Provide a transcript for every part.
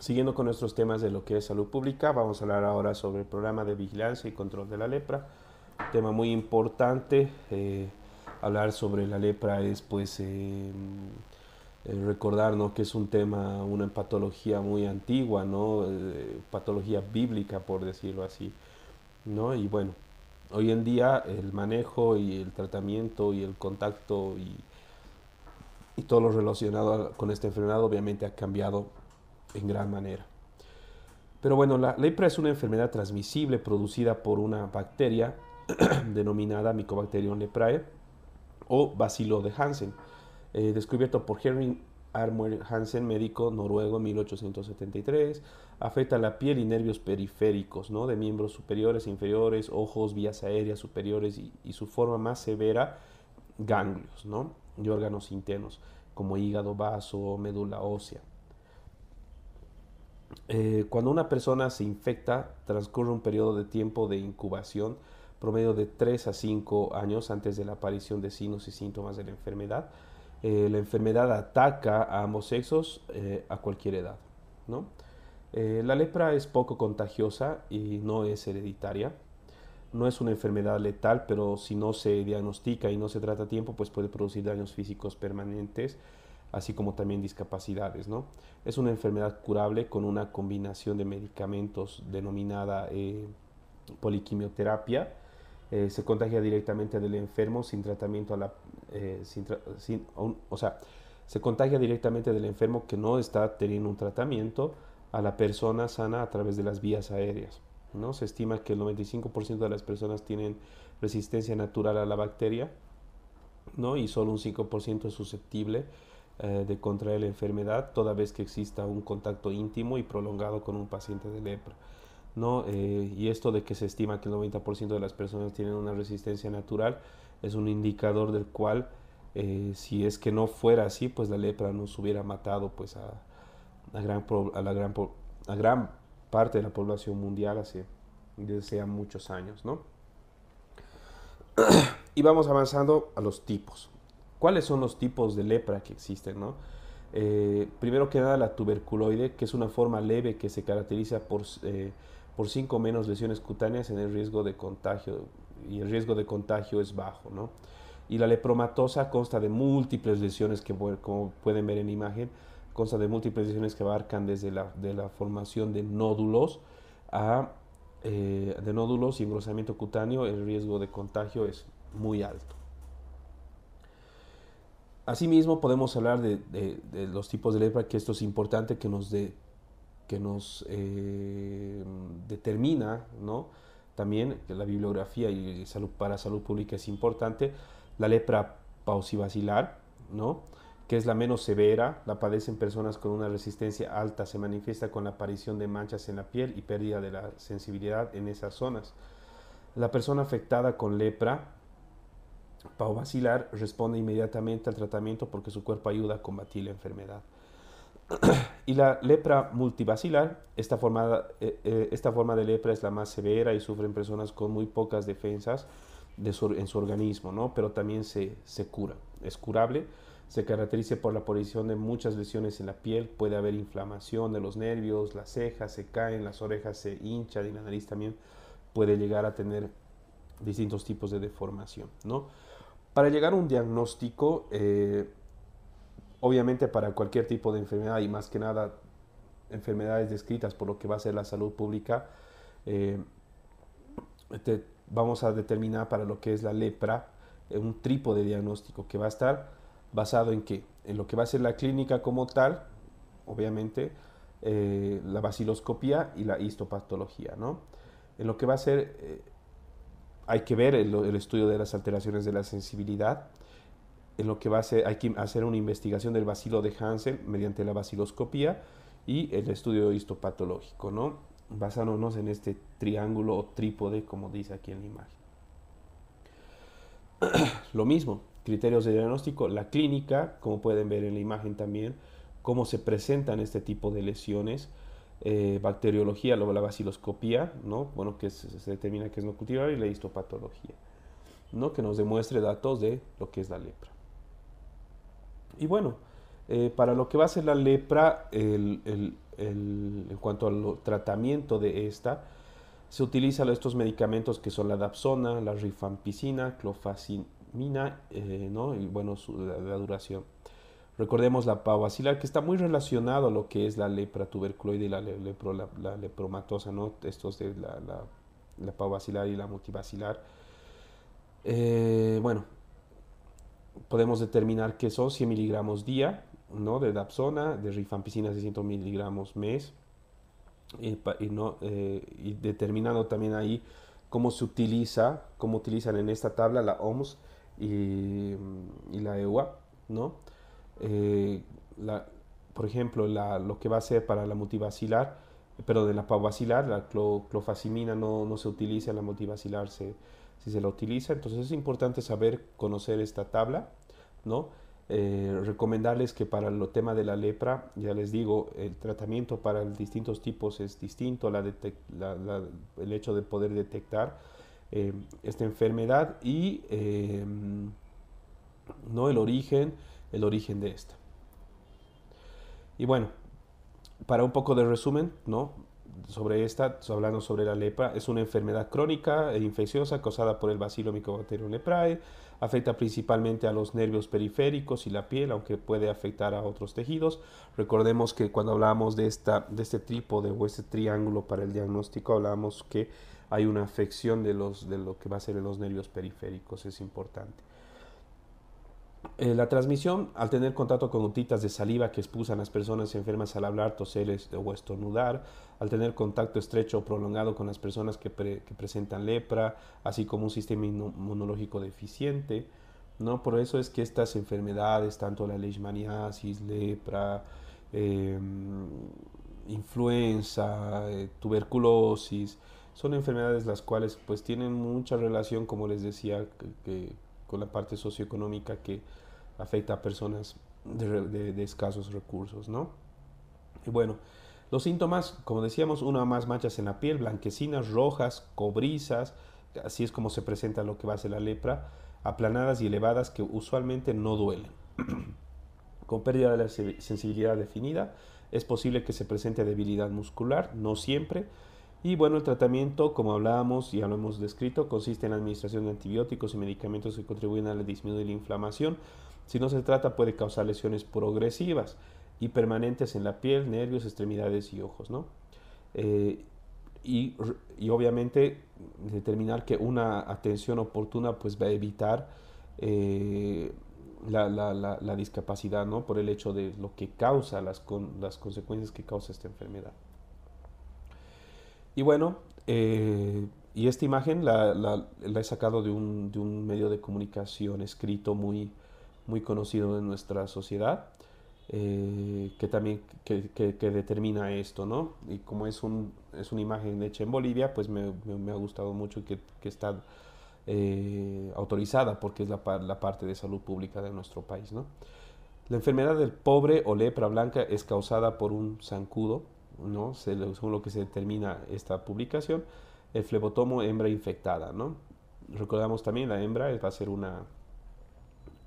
Siguiendo con nuestros temas de lo que es salud pública, vamos a hablar ahora sobre el programa de vigilancia y control de la lepra. Tema muy importante. Eh, hablar sobre la lepra es pues eh, mm, eh recordar que es un tema, una patología muy antigua, ¿no? Eh, patología bíblica por decirlo así. ¿no? Y bueno, hoy en día el manejo y el tratamiento y el contacto y, y todo lo relacionado con esta enfermedad obviamente ha cambiado en gran manera. Pero bueno, la lepra es una enfermedad transmisible producida por una bacteria denominada Mycobacterium leprae o bacilo de Hansen, eh, descubierto por Henry Armour Hansen, médico noruego en 1873. Afecta la piel y nervios periféricos, ¿no? de miembros superiores, e inferiores, ojos, vías aéreas superiores y, su forma más severa, ganglios ¿no? y órganos internos como hígado, vaso, médula ósea. Eh, cuando una persona se infecta, transcurre un periodo de tiempo de incubación promedio de 3 a 5 años antes de la aparición de signos y síntomas de la enfermedad. Eh, la enfermedad ataca a ambos sexos eh, a cualquier edad. la lepra es poco contagiosa y no es hereditaria. No es una enfermedad letal, pero si no se diagnostica y no se trata a tiempo, pues puede producir daños físicos permanentes así como también discapacidades. ¿no? Es una enfermedad curable con una combinación de medicamentos denominada eh, poliquimioterapia. Eh, se contagia directamente del enfermo sin tratamiento a la... Eh, o sea, se contagia directamente del enfermo que no está teniendo un tratamiento a la persona sana a través de las vías aéreas. ¿no? Se estima que el 95% de las personas tienen resistencia natural a la bacteria ¿no? y solo un 5% es susceptible eh, de contraer la enfermedad toda vez que exista un contacto íntimo y prolongado con un paciente de lepra. ¿no? Eh, y esto de que se estima que el 90% de las personas tienen una resistencia natural es un indicador del cual eh, si es que no fuera así, pues la lepra nos hubiera matado pues a, gran, la gran, a gran parte de la población mundial hace, ya muchos años. ¿no? y vamos avanzando a los tipos cuáles son los tipos de lepra que existen, eh, primero que nada la tuberculoide, que es una forma leve que se caracteriza por, eh, por cinco menos lesiones cutáneas en el riesgo de contagio, y el riesgo de contagio es bajo, Y la lepromatosa consta de múltiples lesiones que, como pueden ver en imagen, consta de múltiples lesiones que abarcan desde la, de la formación de nódulos a eh, de nódulos y engrosamiento cutáneo, el riesgo de contagio es muy alto. Asimismo, podemos hablar de, los tipos de lepra, que esto es importante que nos, que nos eh, determina, ¿no? También la bibliografía y salud, para salud pública es importante. La lepra pausivacilar, ¿no? Que es la menos severa, la padecen personas con una resistencia alta, se manifiesta con la aparición de manchas en la piel y pérdida de la sensibilidad en esas zonas. La persona afectada con lepra Pau responde inmediatamente al tratamiento porque su cuerpo ayuda a combatir la enfermedad. y la lepra multivacilar, eh, eh, esta, forma de lepra es la más severa y sufren personas con muy pocas defensas de en su organismo, ¿no? pero también se, se cura. Es curable, se caracteriza por la aparición de muchas lesiones en la piel, puede haber inflamación de los nervios, las cejas se caen, las orejas se hinchan y la nariz también puede llegar a tener distintos tipos de deformación. ¿no? Para llegar a un diagnóstico, eh, obviamente para cualquier tipo de enfermedad y más que nada enfermedades descritas por lo que va a ser la salud pública, eh, vamos a determinar para lo que es la lepra eh, un un de diagnóstico que va a estar basado en qué? En lo que va a ser la clínica como tal, obviamente, la baciloscopía y la histopatología, En lo que va a ser hay que ver el, estudio de las alteraciones de la sensibilidad, en lo que va a hay que hacer una investigación del vacilo de Hansen mediante la baciloscopía y el estudio histopatológico, basándonos en este triángulo o trípode, como dice aquí en la imagen. lo mismo, criterios de diagnóstico, la clínica, como pueden ver en la imagen también, cómo se presentan este tipo de lesiones, eh, bacteriología, luego la baciloscopía, ¿no? Bueno, que se, determina que es no cultivable, y la histopatología, ¿no? Que nos demuestre datos de lo que es la lepra. Y bueno, eh, para lo que va a ser la lepra, en cuanto al tratamiento de esta, se utilizan estos medicamentos que son la dapsona, la rifampicina, clofazimina, eh, Y bueno, su, la duración. Recordemos la pava que está muy relacionado a lo que es la lepra tuberculoide y la, lepro, la, lepromatosa, ¿no? Estos de la, la, y la multivacilar. Eh, bueno, podemos determinar que son 100 miligramos día, ¿no? De dapsona, de rifampicina 600 miligramos mes, y, ¿no? Eh, determinando también ahí cómo se utiliza, cómo utilizan en esta tabla la OMS y, y la EUA, ¿no? Eh, por ejemplo, lo que va a ser para la multivacilar, eh, pero de la pavacilar, la clofacimina no, se utiliza, la multivacilar si se la utiliza. Entonces es importante saber conocer esta tabla, ¿no? Eh, recomendarles que para el tema de la lepra, ya les digo, el tratamiento para distintos tipos es distinto, el hecho de poder detectar esta enfermedad y no el origen, el origen de esta. Y bueno, para un poco de resumen, ¿no? Sobre esta, hablando sobre la lepra, es una enfermedad crónica e infecciosa causada por el bacilo Mycobacterium leprae. Afecta principalmente a los nervios periféricos y la piel, aunque puede afectar a otros tejidos. Recordemos que cuando hablamos de, de este trípode o este triángulo para el diagnóstico, hablamos que hay una afección de, los, de lo que va a ser en los nervios periféricos, es importante. Eh, la transmisión, al tener contacto con gotitas de saliva que expulsan las personas enfermas al hablar, toseres o estornudar, al tener contacto estrecho o prolongado con las personas que, presentan lepra, así como un sistema inmunológico deficiente, ¿no? Por eso es que estas enfermedades, tanto la leishmaniasis, lepra, em, influenza, eh, tuberculosis, son enfermedades las cuales pues tienen mucha relación, como les decía, que con la parte socioeconómica que afecta a personas de, escasos recursos, ¿no? Y bueno, los síntomas, como decíamos, una más manchas en la piel, blanquecinas, rojas, cobrizas, así es como se presenta lo que va a ser la lepra, aplanadas y elevadas que usualmente no duelen. con pérdida de la sensibilidad definida, es posible que se presente debilidad muscular, no siempre, y bueno, el tratamiento, como hablábamos y ya lo hemos descrito, consiste en la administración de antibióticos y medicamentos que contribuyen a disminuir la inflamación. Si no se trata, puede causar lesiones progresivas y permanentes en la piel, nervios, extremidades y ojos, ¿no? Eh, y, obviamente determinar que una atención oportuna pues va a evitar eh, la, la, discapacidad, ¿no? Por el hecho de lo que causa, las, las consecuencias que causa esta enfermedad. Y bueno, eh, y esta imagen la, he sacado de un, medio de comunicación escrito muy, muy conocido en nuestra sociedad, eh, que también que, determina esto, ¿no? Y como es, es una imagen hecha en Bolivia, pues me, ha gustado mucho que, que está eh, autorizada porque es la, la parte de salud pública de nuestro país, ¿no? La enfermedad del pobre o lepra blanca es causada por un zancudo, ¿no? según lo que se determina esta publicación, el flebotomo hembra infectada. ¿no? Recordamos también, la hembra va a ser una,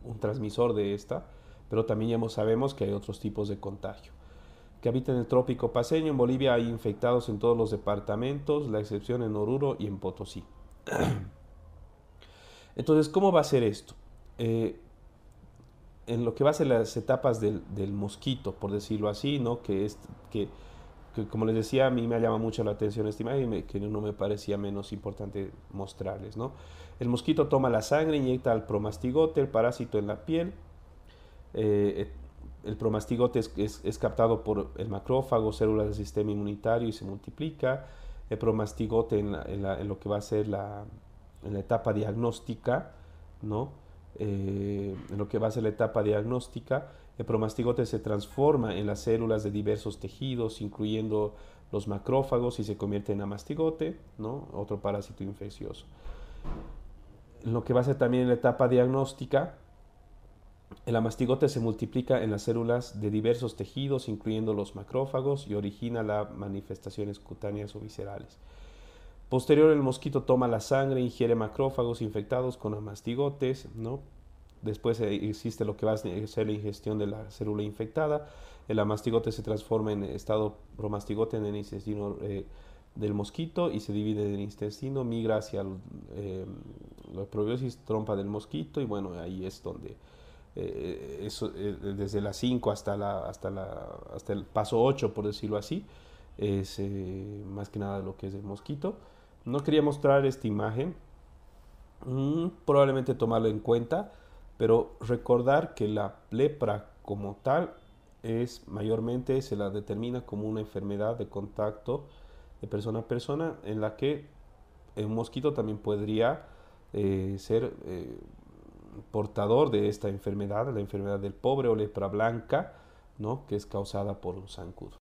un transmisor de esta, pero también ya sabemos que hay otros tipos de contagio. Que habita en el trópico paseño, en Bolivia hay infectados en todos los departamentos, la excepción en Oruro y en Potosí. Entonces, ¿cómo va a ser esto? Eh, en lo que va a ser las etapas del, del, mosquito, por decirlo así, ¿no? que, es, que como les decía, a mí me llama mucho la atención esta imagen y que no me parecía menos importante mostrarles. El mosquito toma la sangre, inyecta el promastigote, el parásito en la piel. Eh, eh, el promastigote es, captado por el macrófago, células del sistema inmunitario y se multiplica. El promastigote en, lo que va a ser la, etapa diagnóstica, eh, en lo que va a ser la etapa diagnóstica, el promastigote se transforma en las células de diversos tejidos, incluyendo los macrófagos, y se convierte en amastigote, ¿no? otro parásito infeccioso. Lo que va a ser también en la etapa diagnóstica, el amastigote se multiplica en las células de diversos tejidos, incluyendo los macrófagos, y origina las manifestaciones cutáneas o viscerales. Posterior, el mosquito toma la sangre, ingiere macrófagos infectados con amastigotes, ¿no? Después eh, existe lo que va a ser la ingestión de la célula infectada. El amastigote se transforma en estado promastigote en el intestino eh, del mosquito y se divide el intestino, migra hacia em, la probiosis, trompa del mosquito y bueno, ahí es donde eh, desde la 5 hasta, la, hasta, el paso 8, por decirlo así, es más que nada lo que es el mosquito. No quería mostrar esta imagen, mm, probablemente tomarlo en cuenta pero recordar que la lepra como tal es mayormente se la determina como una enfermedad de contacto de persona a persona en la que un mosquito también podría eh, ser eh, portador de esta enfermedad, la enfermedad del pobre o lepra blanca, ¿no? que es causada por un zancudo.